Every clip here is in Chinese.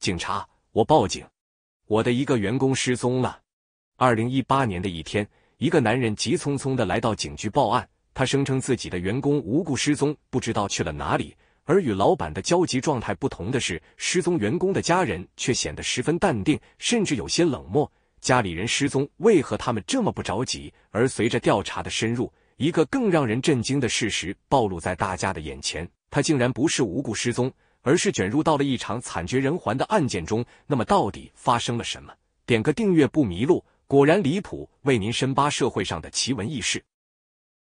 警察，我报警，我的一个员工失踪了。二零一八年的一天，一个男人急匆匆的来到警局报案，他声称自己的员工无故失踪，不知道去了哪里。而与老板的焦急状态不同的是，失踪员工的家人却显得十分淡定，甚至有些冷漠。家里人失踪，为何他们这么不着急？而随着调查的深入，一个更让人震惊的事实暴露在大家的眼前：他竟然不是无故失踪。而是卷入到了一场惨绝人寰的案件中。那么，到底发生了什么？点个订阅不迷路。果然离谱，为您深扒社会上的奇闻异事。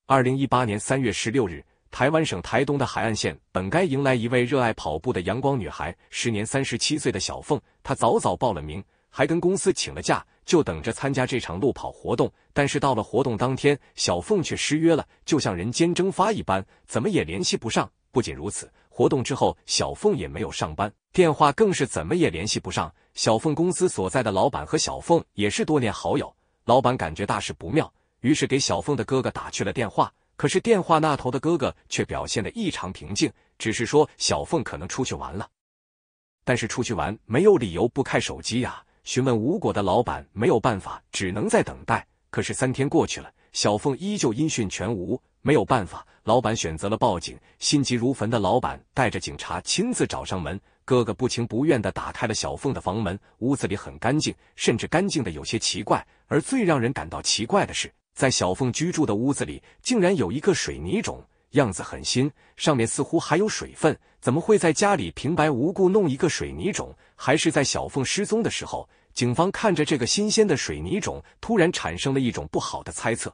二零一八年三月十六日，台湾省台东的海岸线本该迎来一位热爱跑步的阳光女孩，时年三十七岁的小凤。她早早报了名，还跟公司请了假，就等着参加这场路跑活动。但是到了活动当天，小凤却失约了，就像人间蒸发一般，怎么也联系不上。不仅如此。活动之后，小凤也没有上班，电话更是怎么也联系不上。小凤公司所在的老板和小凤也是多年好友，老板感觉大事不妙，于是给小凤的哥哥打去了电话。可是电话那头的哥哥却表现得异常平静，只是说小凤可能出去玩了。但是出去玩没有理由不开手机呀。询问无果的老板没有办法，只能在等待。可是三天过去了，小凤依旧音讯全无，没有办法。老板选择了报警，心急如焚的老板带着警察亲自找上门。哥哥不情不愿地打开了小凤的房门，屋子里很干净，甚至干净的有些奇怪。而最让人感到奇怪的是，在小凤居住的屋子里，竟然有一个水泥种，样子很新，上面似乎还有水分。怎么会在家里平白无故弄一个水泥种？还是在小凤失踪的时候，警方看着这个新鲜的水泥种，突然产生了一种不好的猜测：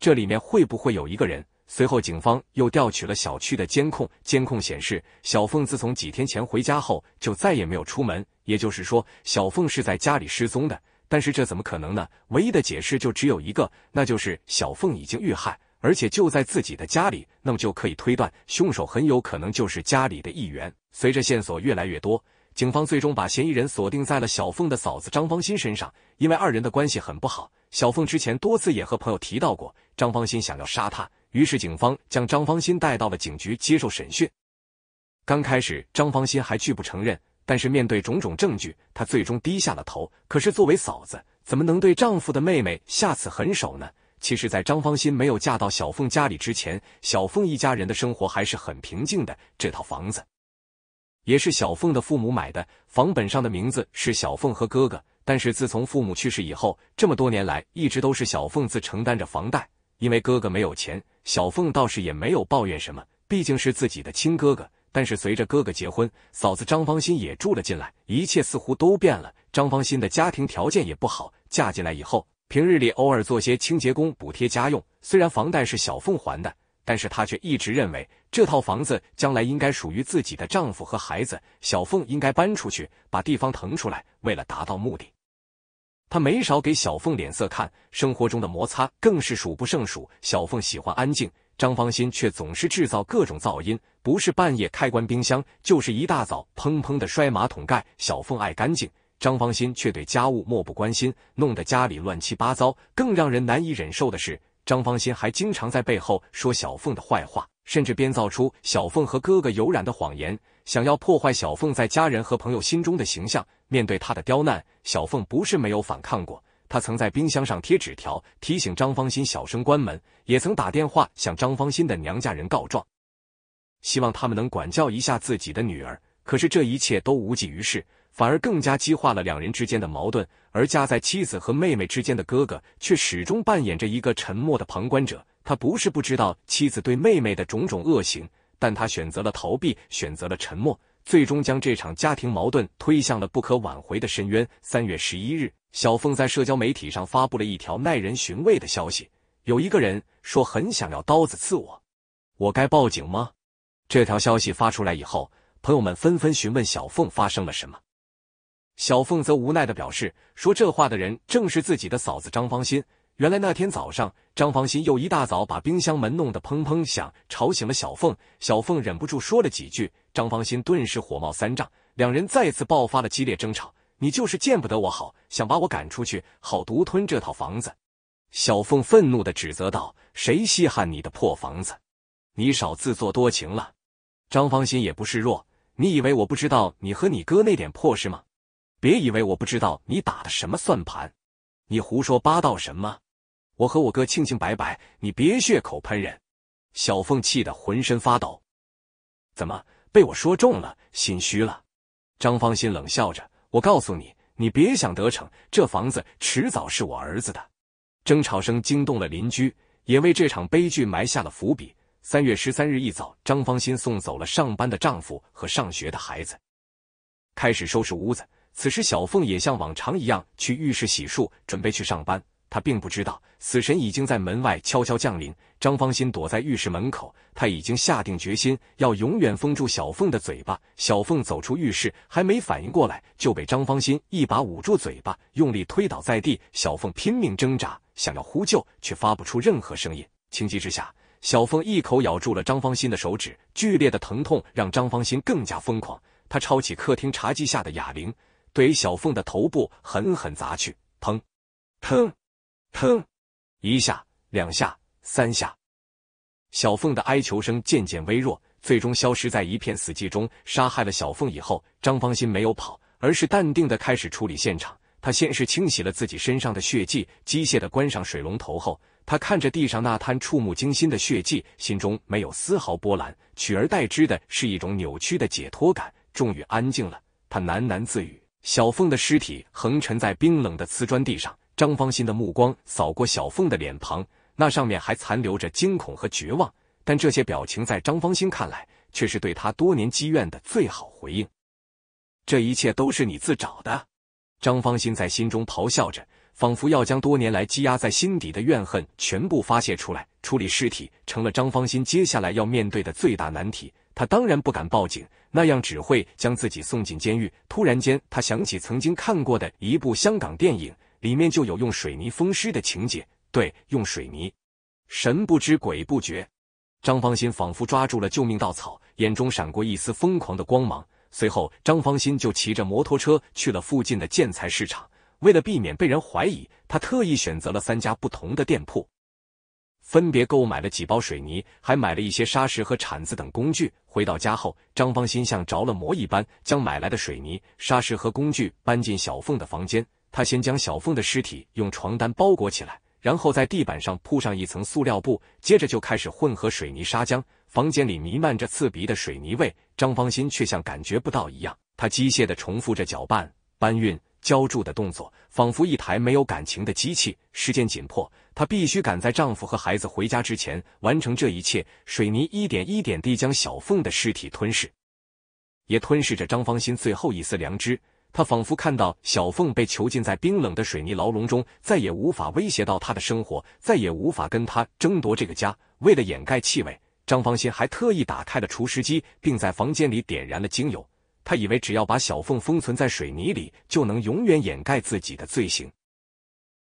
这里面会不会有一个人？随后，警方又调取了小区的监控。监控显示，小凤自从几天前回家后，就再也没有出门。也就是说，小凤是在家里失踪的。但是，这怎么可能呢？唯一的解释就只有一个，那就是小凤已经遇害，而且就在自己的家里。那么，就可以推断，凶手很有可能就是家里的一员。随着线索越来越多，警方最终把嫌疑人锁定在了小凤的嫂子张芳心身上，因为二人的关系很不好。小凤之前多次也和朋友提到过，张芳心想要杀她。于是，警方将张芳新带到了警局接受审讯。刚开始，张芳新还拒不承认，但是面对种种证据，她最终低下了头。可是，作为嫂子，怎么能对丈夫的妹妹下此狠手呢？其实，在张芳新没有嫁到小凤家里之前，小凤一家人的生活还是很平静的。这套房子也是小凤的父母买的，房本上的名字是小凤和哥哥。但是，自从父母去世以后，这么多年来一直都是小凤自承担着房贷，因为哥哥没有钱。小凤倒是也没有抱怨什么，毕竟是自己的亲哥哥。但是随着哥哥结婚，嫂子张芳心也住了进来，一切似乎都变了。张芳心的家庭条件也不好，嫁进来以后，平日里偶尔做些清洁工补贴家用。虽然房贷是小凤还的，但是她却一直认为这套房子将来应该属于自己的丈夫和孩子，小凤应该搬出去，把地方腾出来，为了达到目的。他没少给小凤脸色看，生活中的摩擦更是数不胜数。小凤喜欢安静，张芳心却总是制造各种噪音，不是半夜开关冰箱，就是一大早砰砰的摔马桶盖。小凤爱干净，张芳心却对家务漠不关心，弄得家里乱七八糟。更让人难以忍受的是，张芳心还经常在背后说小凤的坏话，甚至编造出小凤和哥哥有染的谎言，想要破坏小凤在家人和朋友心中的形象。面对他的刁难，小凤不是没有反抗过。她曾在冰箱上贴纸条，提醒张芳心小声关门；也曾打电话向张芳心的娘家人告状，希望他们能管教一下自己的女儿。可是这一切都无济于事，反而更加激化了两人之间的矛盾。而夹在妻子和妹妹之间的哥哥，却始终扮演着一个沉默的旁观者。他不是不知道妻子对妹妹的种种恶行，但他选择了逃避，选择了沉默。最终将这场家庭矛盾推向了不可挽回的深渊。三月十一日，小凤在社交媒体上发布了一条耐人寻味的消息：“有一个人说很想要刀子刺我，我该报警吗？”这条消息发出来以后，朋友们纷纷询问小凤发生了什么。小凤则无奈地表示，说这话的人正是自己的嫂子张芳心。原来那天早上，张芳心又一大早把冰箱门弄得砰砰响，吵醒了小凤。小凤忍不住说了几句。张芳心顿时火冒三丈，两人再次爆发了激烈争吵。你就是见不得我好，想把我赶出去，好独吞这套房子。小凤愤怒地指责道：“谁稀罕你的破房子？你少自作多情了。”张芳心也不示弱：“你以为我不知道你和你哥那点破事吗？别以为我不知道你打的什么算盘。你胡说八道什么？我和我哥清清白白，你别血口喷人。”小凤气得浑身发抖。怎么？被我说中了，心虚了。张芳心冷笑着，我告诉你，你别想得逞，这房子迟早是我儿子的。争吵声惊动了邻居，也为这场悲剧埋下了伏笔。三月十三日一早，张芳心送走了上班的丈夫和上学的孩子，开始收拾屋子。此时，小凤也像往常一样去浴室洗漱，准备去上班。他并不知道，死神已经在门外悄悄降临。张芳心躲在浴室门口，他已经下定决心要永远封住小凤的嘴巴。小凤走出浴室，还没反应过来，就被张芳心一把捂住嘴巴，用力推倒在地。小凤拼命挣扎，想要呼救，却发不出任何声音。情急之下，小凤一口咬住了张芳心的手指，剧烈的疼痛让张芳心更加疯狂。他抄起客厅茶几下的哑铃，对小凤的头部狠狠砸去，砰，砰。砰！一下，两下，三下，小凤的哀求声渐渐微弱，最终消失在一片死寂中。杀害了小凤以后，张芳心没有跑，而是淡定的开始处理现场。他先是清洗了自己身上的血迹，机械的关上水龙头后，他看着地上那滩触目惊心的血迹，心中没有丝毫波澜，取而代之的是一种扭曲的解脱感。终于安静了，他喃喃自语：“小凤的尸体横沉在冰冷的瓷砖地上。”张方新的目光扫过小凤的脸庞，那上面还残留着惊恐和绝望，但这些表情在张方新看来，却是对他多年积怨的最好回应。这一切都是你自找的！张方心在心中咆哮着，仿佛要将多年来积压在心底的怨恨全部发泄出来。处理尸体成了张方心接下来要面对的最大难题。他当然不敢报警，那样只会将自己送进监狱。突然间，他想起曾经看过的一部香港电影。里面就有用水泥封尸的情节，对，用水泥，神不知鬼不觉。张芳心仿佛抓住了救命稻草，眼中闪过一丝疯狂的光芒。随后，张芳心就骑着摩托车去了附近的建材市场。为了避免被人怀疑，他特意选择了三家不同的店铺，分别购买了几包水泥，还买了一些沙石和铲子等工具。回到家后，张芳心像着了魔一般，将买来的水泥、沙石和工具搬进小凤的房间。他先将小凤的尸体用床单包裹起来，然后在地板上铺上一层塑料布，接着就开始混合水泥砂浆。房间里弥漫着刺鼻的水泥味，张芳心却像感觉不到一样。她机械地重复着搅拌、搬运、浇筑的动作，仿佛一台没有感情的机器。时间紧迫，她必须赶在丈夫和孩子回家之前完成这一切。水泥一点一点地将小凤的尸体吞噬，也吞噬着张芳心最后一丝良知。他仿佛看到小凤被囚禁在冰冷的水泥牢笼中，再也无法威胁到他的生活，再也无法跟他争夺这个家。为了掩盖气味，张芳心还特意打开了除湿机，并在房间里点燃了精油。他以为只要把小凤封存在水泥里，就能永远掩盖自己的罪行，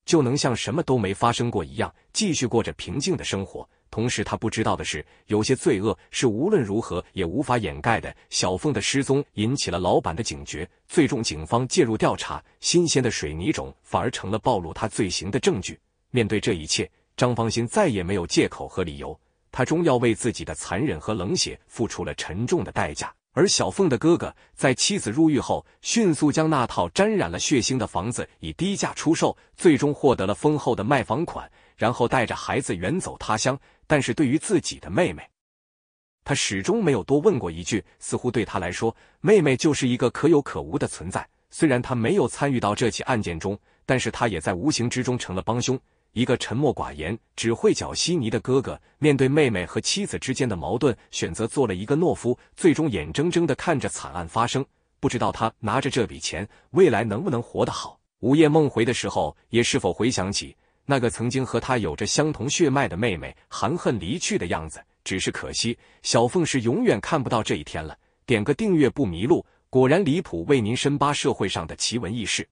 就能像什么都没发生过一样，继续过着平静的生活。同时，他不知道的是，有些罪恶是无论如何也无法掩盖的。小凤的失踪引起了老板的警觉，最终警方介入调查。新鲜的水泥种反而成了暴露他罪行的证据。面对这一切，张芳心再也没有借口和理由，他终要为自己的残忍和冷血付出了沉重的代价。而小凤的哥哥在妻子入狱后，迅速将那套沾染了血腥的房子以低价出售，最终获得了丰厚的卖房款，然后带着孩子远走他乡。但是对于自己的妹妹，他始终没有多问过一句。似乎对他来说，妹妹就是一个可有可无的存在。虽然他没有参与到这起案件中，但是他也在无形之中成了帮凶。一个沉默寡言、只会搅稀泥的哥哥，面对妹妹和妻子之间的矛盾，选择做了一个懦夫，最终眼睁睁的看着惨案发生。不知道他拿着这笔钱，未来能不能活得好？午夜梦回的时候，也是否回想起？那个曾经和她有着相同血脉的妹妹含恨离去的样子，只是可惜，小凤是永远看不到这一天了。点个订阅不迷路，果然离谱，为您深扒社会上的奇闻异事。